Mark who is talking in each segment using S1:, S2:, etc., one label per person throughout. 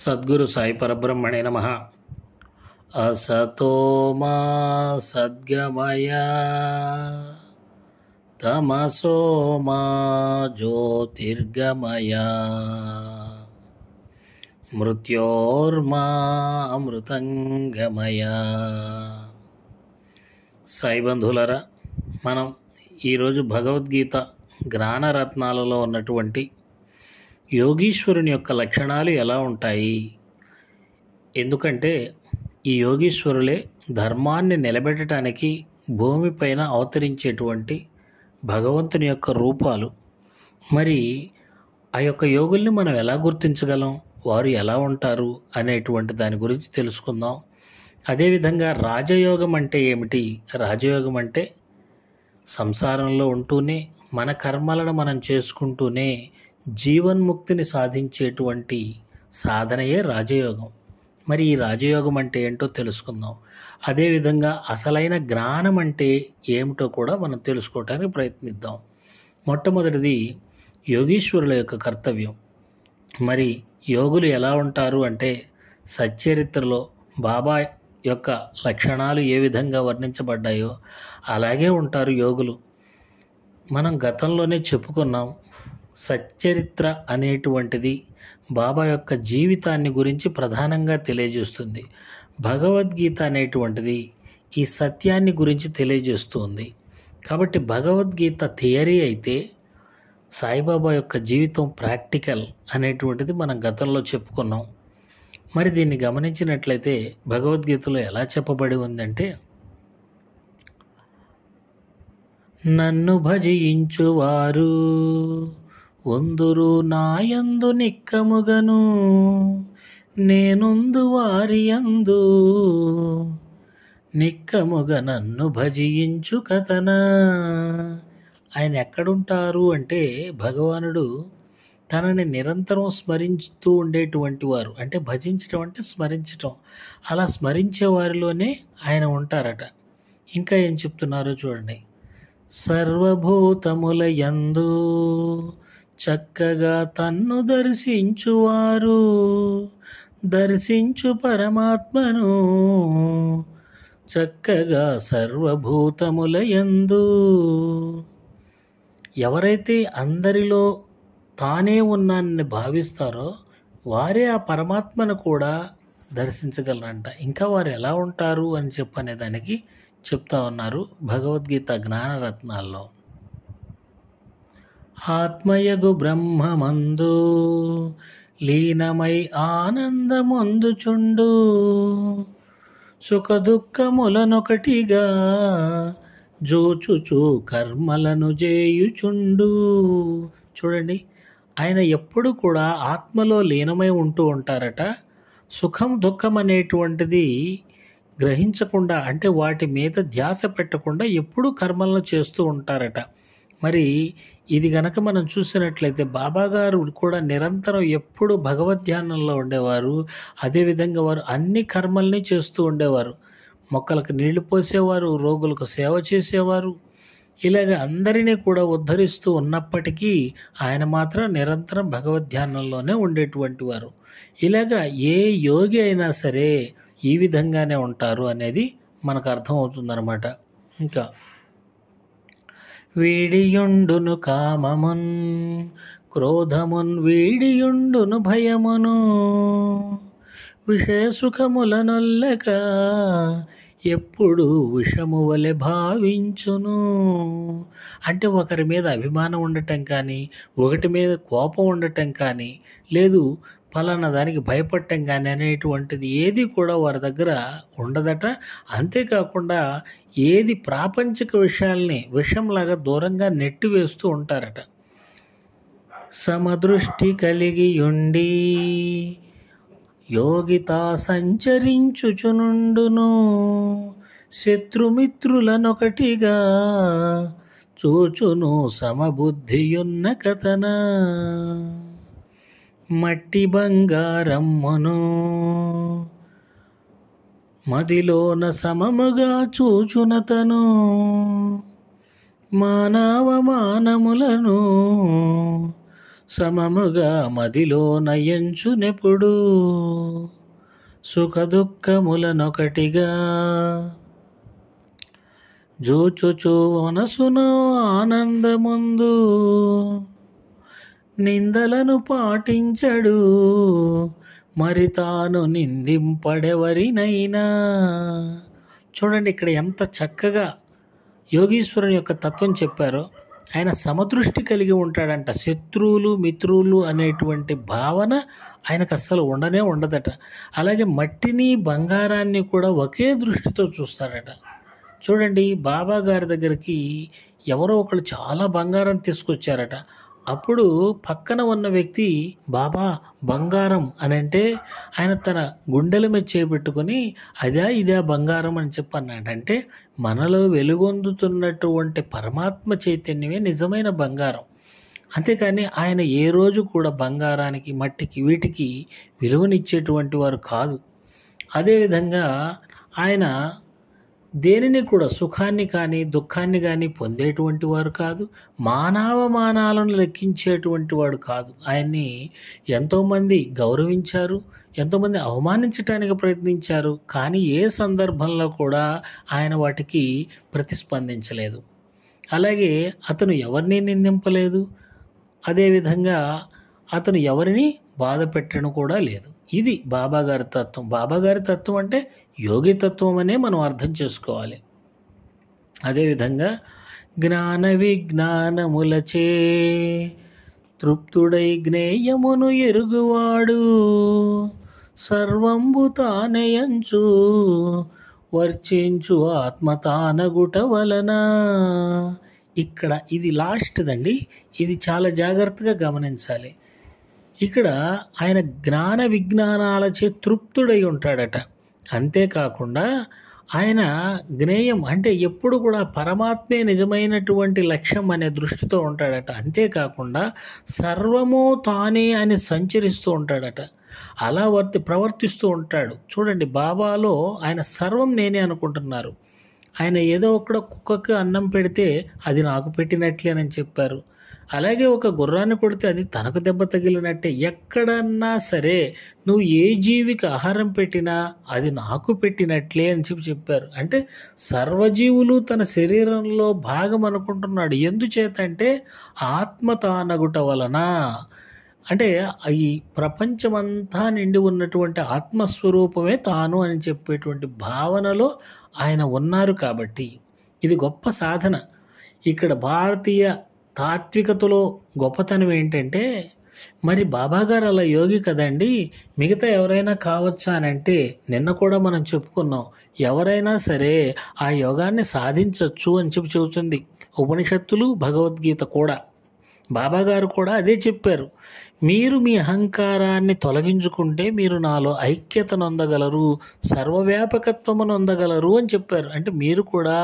S1: సద్గురు సాయి పరబ్రహ్మణే నమ అసతో మా సద్గమయ తమసో మా జ్యోతిర్గమయ మృత్యోర్మా అమృతంగమయ సాయి బంధువులరా మనం ఈరోజు భగవద్గీత జ్ఞానరత్నాలలో ఉన్నటువంటి యోగీశ్వరుని యొక్క లక్షణాలు ఎలా ఉంటాయి ఎందుకంటే ఈ యోగీశ్వరులే ధర్మాన్ని నిలబెట్టడానికి భూమిపైన అవతరించేటువంటి భగవంతుని యొక్క రూపాలు మరి ఆ యొక్క యోగుల్ని మనం ఎలా గుర్తించగలం వారు ఎలా ఉంటారు అనేటువంటి దాని గురించి తెలుసుకుందాం అదేవిధంగా రాజయోగం అంటే ఏమిటి రాజయోగం అంటే సంసారంలో ఉంటూనే మన కర్మలను మనం చేసుకుంటూనే జీవన్ముక్తిని సాధించేటువంటి సాధనయే రాజయోగం మరి ఈ రాజయోగం అంటే ఏంటో తెలుసుకుందాం అదేవిధంగా అసలైన జ్ఞానం అంటే ఏమిటో కూడా మనం తెలుసుకోవటానికి ప్రయత్నిద్దాం మొట్టమొదటిది యోగీశ్వరుల యొక్క కర్తవ్యం మరి యోగులు ఎలా ఉంటారు అంటే సచ్చరిత్రలో బాబా యొక్క లక్షణాలు ఏ విధంగా వర్ణించబడ్డాయో అలాగే ఉంటారు యోగులు మనం గతంలోనే చెప్పుకున్నాం సచ్చరిత్ర అనేటువంటిది బాబా యొక్క జీవితాన్ని గురించి ప్రధానంగా తెలియజేస్తుంది భగవద్గీత అనేటువంటిది ఈ సత్యాన్ని గురించి తెలియజేస్తుంది కాబట్టి భగవద్గీత థియరీ అయితే సాయిబాబా యొక్క జీవితం ప్రాక్టికల్ అనేటువంటిది మనం గతంలో చెప్పుకున్నాం మరి దీన్ని గమనించినట్లయితే భగవద్గీతలో ఎలా చెప్పబడి ఉందంటే నన్ను భజించువారు కొందరు నాయందు నిక్కముగను నేనుందు వారి అందు నిక్కముగ నన్ను భజించు కథనా ఆయన ఎక్కడుంటారు అంటే భగవానుడు తనని నిరంతరం స్మరించుతూ ఉండేటువంటి వారు అంటే భజించటం అంటే స్మరించటం అలా స్మరించే వారిలోనే ఆయన ఉంటారట ఇంకా ఏం చెప్తున్నారో చూడండి సర్వభూతముల యందు చక్కగా తన్ను దర్శించువారు దర్శించు పరమాత్మను చక్కగా సర్వభూతముల ఎందు ఎవరైతే అందరిలో తానే ఉన్నానని భావిస్తారో వారే ఆ పరమాత్మను కూడా దర్శించగలరంట ఇంకా వారు ఎలా ఉంటారు అని చెప్పనే దానికి చెప్తా ఉన్నారు భగవద్గీత జ్ఞానరత్నాల్లో ఆత్మయగు బ్రహ్మమందు లీనమై ఆనందమొందుచుండు సుఖదుఃఖములనొకటిగా జోచుచూ కర్మలను చేయుచుండు చూడండి ఆయన ఎప్పుడు కూడా ఆత్మలో లీనమై ఉంటూ ఉంటారట సుఖం దుఃఖం అనేటువంటిది గ్రహించకుండా అంటే వాటి మీద ధ్యాస పెట్టకుండా ఎప్పుడూ కర్మలను చేస్తూ ఉంటారట మరి ఇది గనక మనం చూసినట్లయితే బాబాగారు కూడా నిరంతరం ఎప్పుడు భగవద్ధ్యానంలో ఉండేవారు అదేవిధంగా వారు అన్ని కర్మల్ని చేస్తూ ఉండేవారు మొక్కలకు నీళ్లు పోసేవారు రోగులకు సేవ చేసేవారు ఇలాగ అందరినీ కూడా ఉద్ధరిస్తూ ఉన్నప్పటికీ ఆయన మాత్రం నిరంతరం భగవద్ధ్యానంలోనే ఉండేటువంటి వారు ఇలాగ ఏ యోగి అయినా సరే ఈ విధంగానే ఉంటారు అనేది మనకు అర్థమవుతుందన్నమాట ఇంకా వీడియుండును కామమున్ క్రోధమున్ వీడియుండును భయమును విషయసుఖములనొల్లక ఎప్పుడు విషము వలె భావించును అంటే ఒకరి మీద అభిమానం ఉండటం కానీ ఒకటి మీద కోపం ఉండటం కానీ లేదు ఫలానా దానికి భయపడటం కానీ అనేటువంటిది ఏది కూడా వారి దగ్గర ఉండదట అంతేకాకుండా ఏది ప్రాపంచిక విషయాల్ని విషంలాగా దూరంగా నెట్టివేస్తూ ఉంటారట సమదృష్టి కలిగి ఉండి యోగిత సంచరించుచునుండును శత్రుమిత్రులనొకటిగా చూచును సమబుద్ధియున్న కథనా మట్టి బంగారమ్మను మదిలోన సమముగా చూచునతను మానవ మానములను సమముగా మదిలో నయంచునెప్పుడు సుఖదుఃఖములనొకటిగా జూచుచూ మనసును ఆనందముందు నిందలను పాటించడు మరి తాను నిందింపడెవరినైనా చూడండి ఇక్కడ ఎంత చక్కగా యోగీశ్వరుని యొక్క తత్వం చెప్పారో ఆయన సమదృష్టి కలిగి ఉంటాడంట శత్రువులు మిత్రులు అనేటువంటి భావన ఆయనకు అస్సలు ఉండనే ఉండదట అలాగే మట్టిని బంగారాన్ని కూడా ఒకే దృష్టితో చూస్తాడట చూడండి బాబా గారి దగ్గరికి ఎవరో ఒకళ్ళు చాలా బంగారం తీసుకొచ్చారట అప్పుడు పక్కన ఉన్న వ్యక్తి బాబా బంగారం అని అంటే ఆయన తన గుండెల మీద చేపెట్టుకుని అదే ఇదే బంగారం అని చెప్పి అన్నాడంటే మనలో వెలుగొందుతున్నటువంటి పరమాత్మ చైతన్యమే నిజమైన బంగారం అంతేకాని ఆయన ఏ రోజు కూడా బంగారానికి మట్టికి వీటికి విలువనిచ్చేటువంటి వారు కాదు అదేవిధంగా ఆయన దేనిని కూడా సుఖాన్ని కానీ దుఃఖాన్ని కానీ పొందేటువంటి వారు కాదు మానవమానాలను లెక్కించేటువంటి వాడు కాదు ఆయన్ని ఎంతోమంది గౌరవించారు ఎంతోమంది అవమానించడానికి ప్రయత్నించారు కానీ ఏ సందర్భంలో కూడా ఆయన వాటికి ప్రతిస్పందించలేదు అలాగే అతను ఎవరిని నిందింపలేదు అదేవిధంగా అతను ఎవరిని బాధ పెట్టడం కూడా లేదు ఇది బాబాగారి తత్వం బాబాగారి తత్వం అంటే యోగి తత్వం అనే మనం అర్థం చేసుకోవాలి అదేవిధంగా జ్ఞాన విజ్ఞానములచే తృప్తుడై జ్ఞేయమును ఎరుగువాడు సర్వంబు తానయంచు వర్చించు ఆత్మ తానగుట వలన ఇక్కడ ఇది లాస్ట్దండి ఇది చాలా జాగ్రత్తగా గమనించాలి ఇక్కడ ఆయన జ్ఞాన విజ్ఞానాలచే తృప్తుడై ఉంటాడట అంతేకాకుండా ఆయన జ్ఞేయం అంటే ఎప్పుడు కూడా పరమాత్మే నిజమైనటువంటి లక్ష్యం అనే దృష్టితో ఉంటాడట అంతేకాకుండా సర్వము తానే అని సంచరిస్తూ ఉంటాడట అలా వర్తి ప్రవర్తిస్తూ ఉంటాడు చూడండి బాబాలో ఆయన సర్వం నేనే అనుకుంటున్నారు ఆయన ఏదో ఒకడ కుక్కకి అన్నం పెడితే అది నాకు పెట్టినట్లేనని చెప్పారు అలాగే ఒక గుర్రాన్ని కొడితే అది తనకు దెబ్బ తగిలినట్టే ఎక్కడన్నా సరే నువ్వు ఏ జీవికి ఆహారం పెట్టినా అది నాకు పెట్టినట్లే అని చెప్పి చెప్పారు అంటే సర్వజీవులు తన శరీరంలో భాగం అనుకుంటున్నాడు ఎందుచేత అంటే ఆత్మ తానగుట వలన అంటే ఈ ప్రపంచమంతా నిండి ఉన్నటువంటి ఆత్మస్వరూపమే తాను అని చెప్పేటువంటి భావనలో ఆయన ఉన్నారు కాబట్టి ఇది గొప్ప సాధన ఇక్కడ భారతీయ తాత్వికతలో గొప్పతనం ఏంటంటే మరి బాబాగారు అలా యోగి కదండి మిగతా ఎవరైనా కావచ్చా అని అంటే నిన్న కూడా మనం చెప్పుకున్నాం ఎవరైనా సరే ఆ యోగాన్ని సాధించవచ్చు అని చెప్పి చెబుతుంది ఉపనిషత్తులు భగవద్గీత కూడా బాబాగారు కూడా అదే చెప్పారు మీరు మీ అహంకారాన్ని తొలగించుకుంటే మీరు నాలో ఐక్యతను అందగలరు సర్వవ్యాపకత్వమును అందగలరు అని చెప్పారు అంటే మీరు కూడా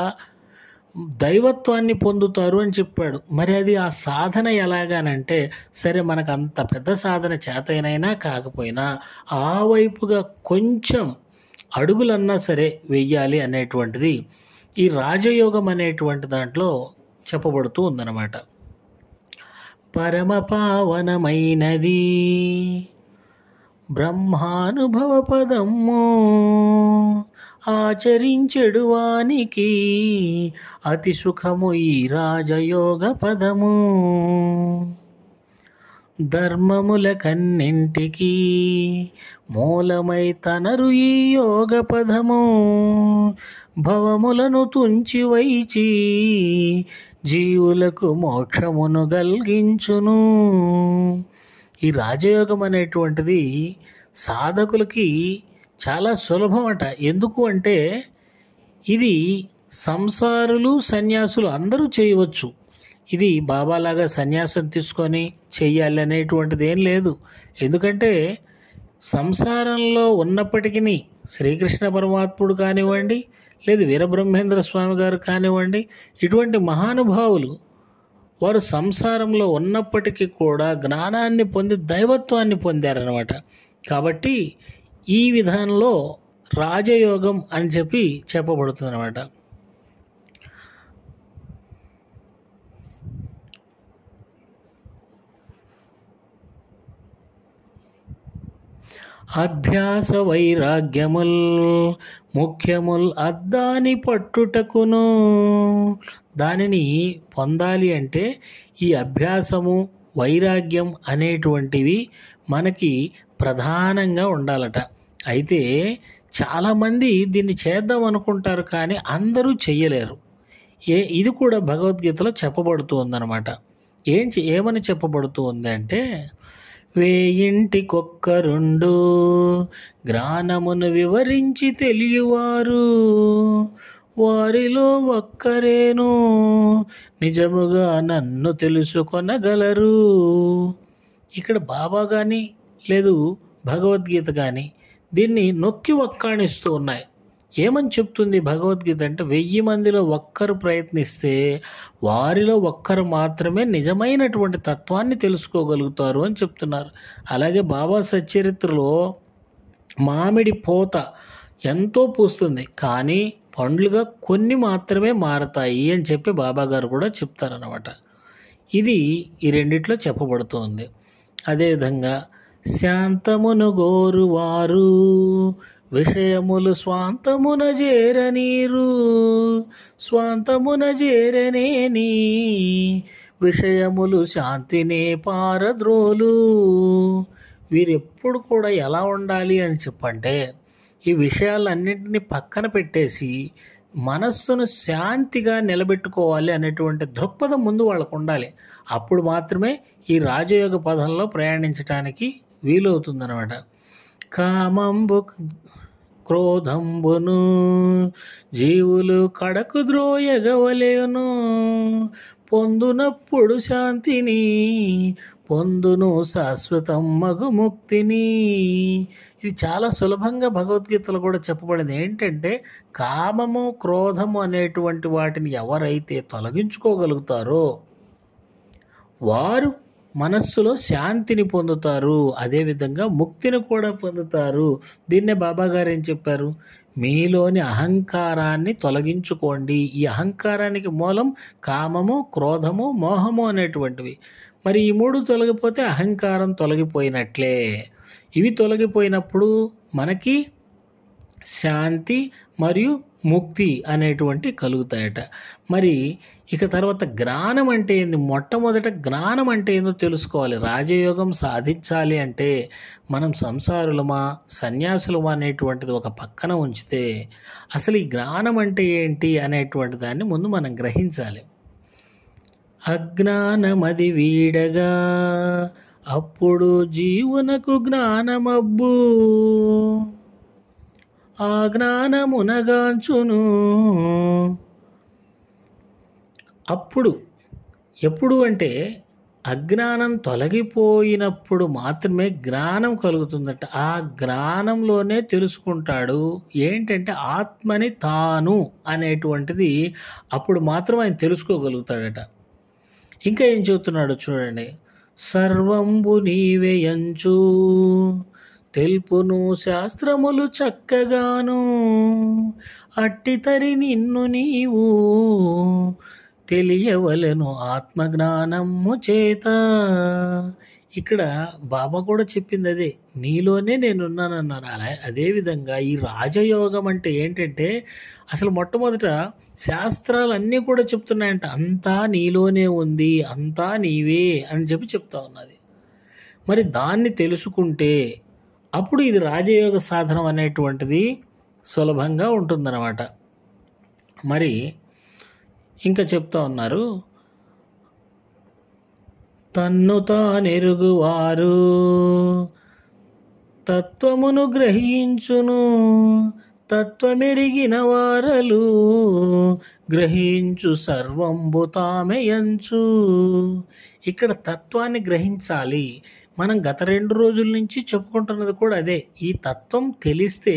S1: దైవత్వాన్ని పొందుతారు అని చెప్పాడు మరి అది ఆ సాధన ఎలాగానంటే సరే మనకు అంత పెద్ద సాధన చేతనైనా కాకపోయినా ఆ వైపుగా కొంచెం అడుగులన్నా సరే వెయ్యాలి అనేటువంటిది ఈ రాజయోగం అనేటువంటి దాంట్లో చెప్పబడుతూ ఉందన్నమాట పరమ పావనమైనది బ్రహ్మానుభవ పదము ఆచరించెడు వానికి అతి సుఖము ఈ రాజయోగ పదము ధర్మముల కన్నింటికి మూలమై తనరు ఈ యోగ పదము భవములను తుంచివైచి జీవులకు మోక్షమును గల్గించును ఈ రాజయోగం అనేటువంటిది సాధకులకి చాలా సులభం అట ఎందుకు అంటే ఇది సంసారులు సన్యాసులు అందరూ చేయవచ్చు ఇది బాబాలాగా సన్యాసం తీసుకొని చెయ్యాలి అనేటువంటిది ఏం లేదు ఎందుకంటే సంసారంలో ఉన్నప్పటికీ శ్రీకృష్ణ పరమాత్ముడు కానివ్వండి లేదు వీరబ్రహ్మేంద్ర స్వామి గారు కానివ్వండి ఇటువంటి మహానుభావులు వారు సంసారంలో ఉన్నప్పటికీ కూడా జ్ఞానాన్ని పొంది దైవత్వాన్ని పొందారనమాట కాబట్టి ఈ విధానంలో రాజయోగం అని చెప్పి చెప్పబడుతుంది అనమాట అభ్యాస వైరాగ్యముల్ ముఖ్యముల్ అద్దాని పట్టుటకును దానిని పొందాలి అంటే ఈ అభ్యాసము వైరాగ్యం అనేటువంటివి మనకి ప్రధానంగా ఉండాలట అయితే చాలామంది దీన్ని చేద్దాం అనుకుంటారు కానీ అందరూ చెయ్యలేరు ఏ ఇది కూడా భగవద్గీతలో చెప్పబడుతూ ఏం ఏమని చెప్పబడుతూ ఉందంటే రెండు గ్రానమును వివరించి తెలియవారు వారిలో ఒక్కరేను నిజముగా నన్ను తెలుసుకొనగలరు ఇక్కడ బాబా కానీ లేదు భగవద్గీత కానీ దీన్ని నొక్కి వక్కాణిస్తూ ఉన్నాయి ఏమని చెప్తుంది భగవద్గీత అంటే వెయ్యి మందిలో ఒక్కరు ప్రయత్నిస్తే వారిలో ఒక్కరు మాత్రమే నిజమైనటువంటి తత్వాన్ని తెలుసుకోగలుగుతారు అని చెప్తున్నారు అలాగే బాబా సచ్చరిత్రలో మామిడి పోత ఎంతో పూస్తుంది కానీ పండ్లుగా కొన్ని మాత్రమే మారతాయి అని చెప్పి బాబా గారు కూడా చెప్తారనమాట ఇది ఈ రెండిట్లో చెప్పబడుతోంది అదేవిధంగా శాంతమును గోరువారు విషయములు స్వాంతమున చేరనీరు స్వాంతమున చేరనేని విషయములు శాంతినే పారద్రోలు వీరెప్పుడు కూడా ఎలా ఉండాలి అని చెప్పంటే ఈ విషయాలన్నింటినీ పక్కన పెట్టేసి మనస్సును శాంతిగా నిలబెట్టుకోవాలి అనేటువంటి దృక్పథం ముందు వాళ్ళకు ఉండాలి అప్పుడు మాత్రమే ఈ రాజయోగ పదంలో ప్రయాణించడానికి వీలవుతుందనమాట కామంబు క్రోధంబును జీవులు కడకు ద్రోయగవలేను పొందునప్పుడు శాంతిని పొందును శాశ్వతం మగు ముక్తిని ఇది చాలా సులభంగా భగవద్గీతలో కూడా చెప్పబడింది ఏంటంటే కామము క్రోధము అనేటువంటి వాటిని ఎవరైతే తొలగించుకోగలుగుతారో వారు మనస్సులో శాంతిని పొందుతారు అదేవిధంగా ముక్తిని కూడా పొందుతారు దీన్నే బాబా గారు ఏం చెప్పారు మీలోని అహంకారాన్ని తొలగించుకోండి ఈ అహంకారానికి మూలం కామము క్రోధము మోహము అనేటువంటివి మరి ఈ మూడు తొలగిపోతే అహంకారం తొలగిపోయినట్లే ఇవి తొలగిపోయినప్పుడు మనకి శాంతి మరియు ముక్తి అనేటువంటి కలుగుతాయట మరి ఇక తర్వాత జ్ఞానం అంటే ఏంది మొట్టమొదట జ్ఞానం అంటే ఏందో తెలుసుకోవాలి రాజయోగం సాధించాలి అంటే మనం సంసారులమా సన్యాసులమా అనేటువంటిది ఒక పక్కన ఉంచితే అసలు ఈ జ్ఞానం అంటే ఏంటి అనేటువంటి దాన్ని ముందు మనం గ్రహించాలి అజ్ఞానమది వీడగా అప్పుడు జీవునకు జ్ఞానమబ్బు ఆ జ్ఞానమునగాంచును అప్పుడు ఎప్పుడు అంటే అజ్ఞానం తొలగిపోయినప్పుడు మాత్రమే జ్ఞానం కలుగుతుందట ఆ జ్ఞానంలోనే తెలుసుకుంటాడు ఏంటంటే ఆత్మని తాను అనేటువంటిది అప్పుడు మాత్రం ఆయన తెలుసుకోగలుగుతాడట ఇంకా ఏం చెబుతున్నాడు చూడండి సర్వంబు నీవేయంచు తెలుపును శాస్త్రములు చక్కగాను అట్టితరి నిన్ను నీవు తెలియవలను ఆత్మజ్ఞానము చేత ఇక్కడ బాబా కూడా చెప్పింది అదే నీలోనే నేనున్నానన్నాను అలా అదేవిధంగా ఈ రాజయోగం అంటే ఏంటంటే అసలు మొట్టమొదట శాస్త్రాలన్నీ కూడా చెప్తున్నాయంట అంతా నీలోనే ఉంది అంతా నీవే అని చెప్పి చెప్తా ఉన్నది మరి దాన్ని తెలుసుకుంటే అప్పుడు ఇది రాజయోగ సాధనం అనేటువంటిది సులభంగా ఉంటుందన్నమాట మరి ఇంకా చెప్తా ఉన్నారు తన్ను తానెరుగువారు తత్వమును గ్రహించును తత్వమెరిగిన వారలు గ్రహించు సర్వంబు ఎంచు ఇక్కడ తత్వాన్ని గ్రహించాలి మనం గత రెండు రోజుల నుంచి చెప్పుకుంటున్నది కూడా అదే ఈ తత్వం తెలిస్తే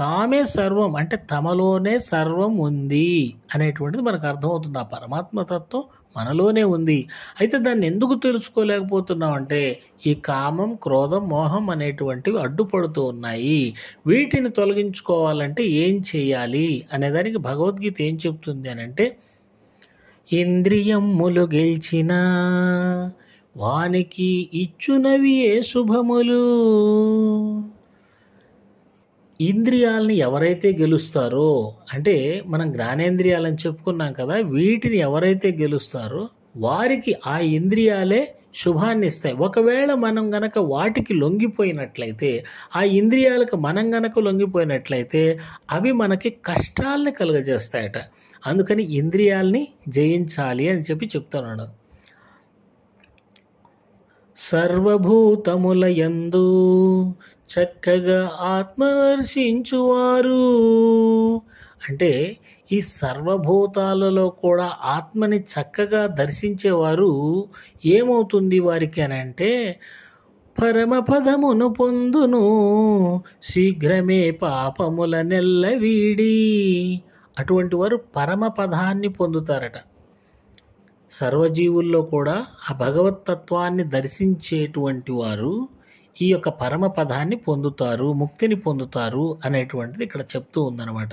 S1: తామే సర్వం అంటే తమలోనే సర్వం ఉంది అనేటువంటిది మనకు అర్థమవుతుంది ఆ పరమాత్మ తత్వం మనలోనే ఉంది అయితే దాన్ని ఎందుకు తెలుసుకోలేకపోతున్నాం అంటే ఈ కామం క్రోధం మోహం అనేటువంటివి అడ్డుపడుతూ ఉన్నాయి వీటిని తొలగించుకోవాలంటే ఏం చేయాలి అనేదానికి భగవద్గీత ఏం చెప్తుంది అని అంటే ఇంద్రియములు గెలిచినా వానికి ఇచ్చునవి ఏ శుభములు ఇంద్రియాలని ఎవరైతే గెలుస్తారో అంటే మనం జ్ఞానేంద్రియాలని చెప్పుకున్నాం కదా వీటిని ఎవరైతే గెలుస్తారో వారికి ఆ ఇంద్రియాలే శుభాన్ని ఇస్తాయి ఒకవేళ మనం గనక వాటికి లొంగిపోయినట్లయితే ఆ ఇంద్రియాలకు మనం గనక లొంగిపోయినట్లయితే అవి మనకి కష్టాలని కలుగజేస్తాయట అందుకని ఇంద్రియాలని జయించాలి అని చెప్పి చెప్తున్నాడు సర్వభూతములయందు చక్కగా ఆత్మదర్శించువారు అంటే ఈ సర్వభూతాలలో కూడా ఆత్మని చక్కగా దర్శించేవారు ఏమవుతుంది వారికి అని అంటే పరమపదమును పొందును శీఘ్రమే పాపముల నెల్ల వీడి అటువంటి వారు పరమపదాన్ని పొందుతారట సర్వజీవుల్లో కూడా ఆ భగవత్ తత్వాన్ని దర్శించేటువంటి వారు ఈ యొక్క పరమ పదాన్ని పొందుతారు ముక్తిని పొందుతారు అనేటువంటిది ఇక్కడ చెప్తూ ఉందన్నమాట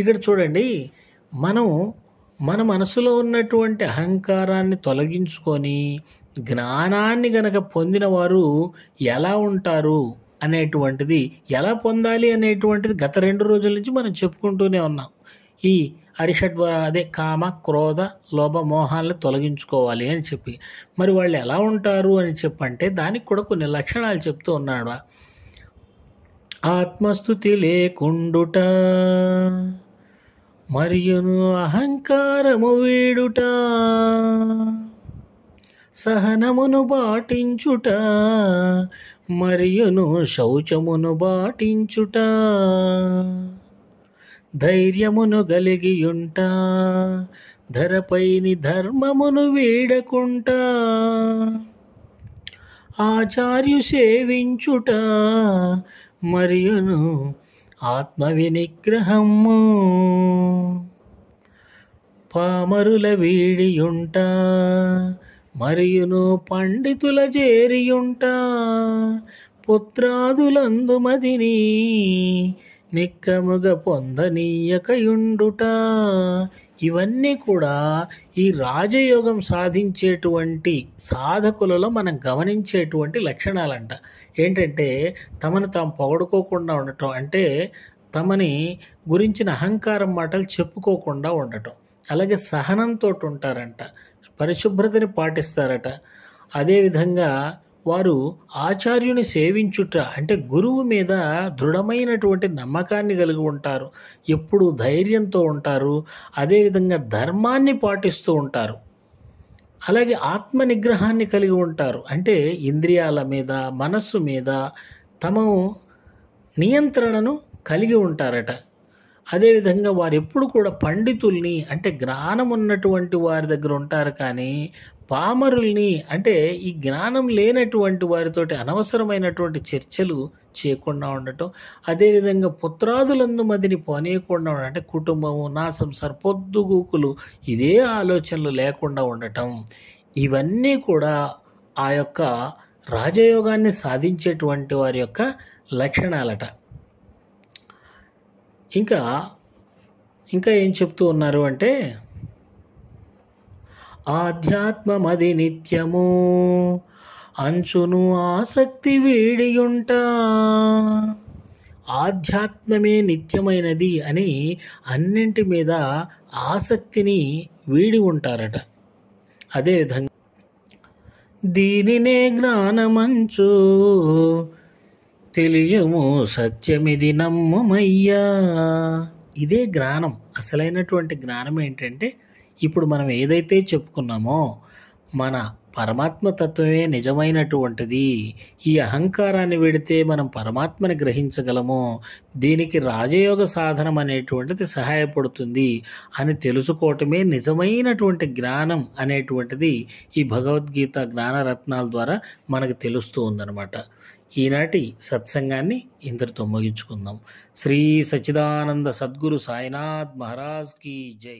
S1: ఇక్కడ చూడండి మనం మన మనసులో ఉన్నటువంటి అహంకారాన్ని తొలగించుకొని జ్ఞానాన్ని గనక పొందిన వారు ఎలా ఉంటారు అనేటువంటిది ఎలా పొందాలి అనేటువంటిది గత రెండు రోజుల నుంచి మనం చెప్పుకుంటూనే ఉన్నాం ఈ అరిషడ్ అదే కామ క్రోధ లోభ మోహాలను తొలగించుకోవాలి అని చెప్పి మరి వాళ్ళు ఎలా ఉంటారు అని చెప్పంటే దానికి కూడా కొన్ని లక్షణాలు చెప్తూ ఉన్నాడు ఆత్మస్థుతి లేకుండుట మరియును అహంకారము వీడుట సహనమును పాటించుట మరియును శౌచమును పాటించుట ధైర్యమును గలిగియుంట ధరపైని ధర్మమును వీడకుంటా ఆచార్యు సేవించుట మరియును ఆత్మ వినిగ్రహము పామరుల వీడియుంట మరియును పండితుల చేరియుంట పుత్రాదులందుమదిని నిక్కముగ పొందనీయకయుండుట ఇవన్నీ కూడా ఈ రాజయోగం సాధించేటువంటి సాధకులలో మనం గమనించేటువంటి లక్షణాలంట ఏంటంటే తమను తాము పొగడుకోకుండా ఉండటం అంటే తమని గురించిన అహంకారం మాటలు చెప్పుకోకుండా ఉండటం అలాగే సహనంతో ఉంటారంట పరిశుభ్రతని పాటిస్తారట అదేవిధంగా వారు ఆచార్యుని సేవించుట అంటే గురువు మీద దృఢమైనటువంటి నమ్మకాన్ని కలిగి ఉంటారు ఎప్పుడు ధైర్యంతో ఉంటారు అదేవిధంగా ధర్మాన్ని పాటిస్తూ ఉంటారు అలాగే ఆత్మ నిగ్రహాన్ని కలిగి ఉంటారు అంటే ఇంద్రియాల మీద మనస్సు మీద తమ నియంత్రణను కలిగి ఉంటారట అదేవిధంగా వారు ఎప్పుడు కూడా పండితుల్ని అంటే జ్ఞానం ఉన్నటువంటి వారి దగ్గర ఉంటారు కానీ పామరుల్ని అంటే ఈ జ్ఞానం లేనటువంటి వారితోటి అనవసరమైనటువంటి చర్చలు చేయకుండా ఉండటం అదేవిధంగా పుత్రాదులందు మదిని పోనీయకుండా ఉండటం అంటే కుటుంబము నాశం సర్పొద్దుగూకులు ఇదే ఆలోచనలు లేకుండా ఉండటం ఇవన్నీ కూడా ఆ యొక్క రాజయోగాన్ని సాధించేటువంటి వారి యొక్క లక్షణాలట ఇంకా ఇంకా ఏం చెప్తూ ఉన్నారు అంటే ఆధ్యాత్మమది నిత్యము అంచును ఆసక్తి వీడియుంట ఆధ్యాత్మమే నిత్యమైనది అని అన్నింటి మీద ఆసక్తిని వీడి ఉంటారట అదేవిధంగా దీనినే జ్ఞానమంచు తెలియము సత్యమిది నమ్మమయ్యా ఇదే జ్ఞానం అసలైనటువంటి జ్ఞానం ఏంటంటే ఇప్పుడు మనం ఏదైతే చెప్పుకున్నామో మన పరమాత్మ తత్వమే నిజమైనటువంటిది ఈ అహంకారాన్ని విడితే మనం పరమాత్మని గ్రహించగలము దీనికి రాజయోగ సాధనం అనేటువంటిది సహాయపడుతుంది అని తెలుసుకోవటమే నిజమైనటువంటి జ్ఞానం అనేటువంటిది ఈ భగవద్గీత జ్ఞానరత్నాల ద్వారా మనకు తెలుస్తూ ఉందన్నమాట ఈనాటి సత్సంగాన్ని ఇంతటితో ముగించుకుందాం శ్రీ సచిదానంద సద్గురు సాయినాథ్ మహారాజ్కి జై